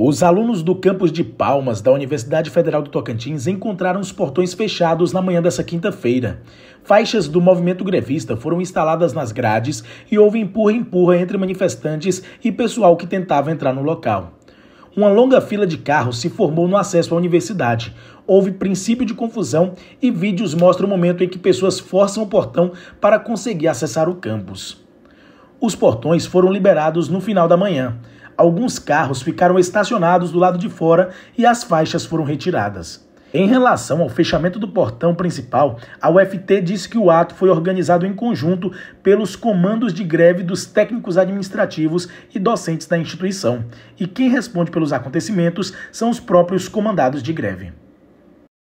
Os alunos do campus de Palmas da Universidade Federal do Tocantins encontraram os portões fechados na manhã dessa quinta-feira. Faixas do movimento grevista foram instaladas nas grades e houve empurra-empurra entre manifestantes e pessoal que tentava entrar no local. Uma longa fila de carros se formou no acesso à universidade. Houve princípio de confusão e vídeos mostram o momento em que pessoas forçam o portão para conseguir acessar o campus. Os portões foram liberados no final da manhã alguns carros ficaram estacionados do lado de fora e as faixas foram retiradas. Em relação ao fechamento do portão principal, a UFT disse que o ato foi organizado em conjunto pelos comandos de greve dos técnicos administrativos e docentes da instituição, e quem responde pelos acontecimentos são os próprios comandados de greve.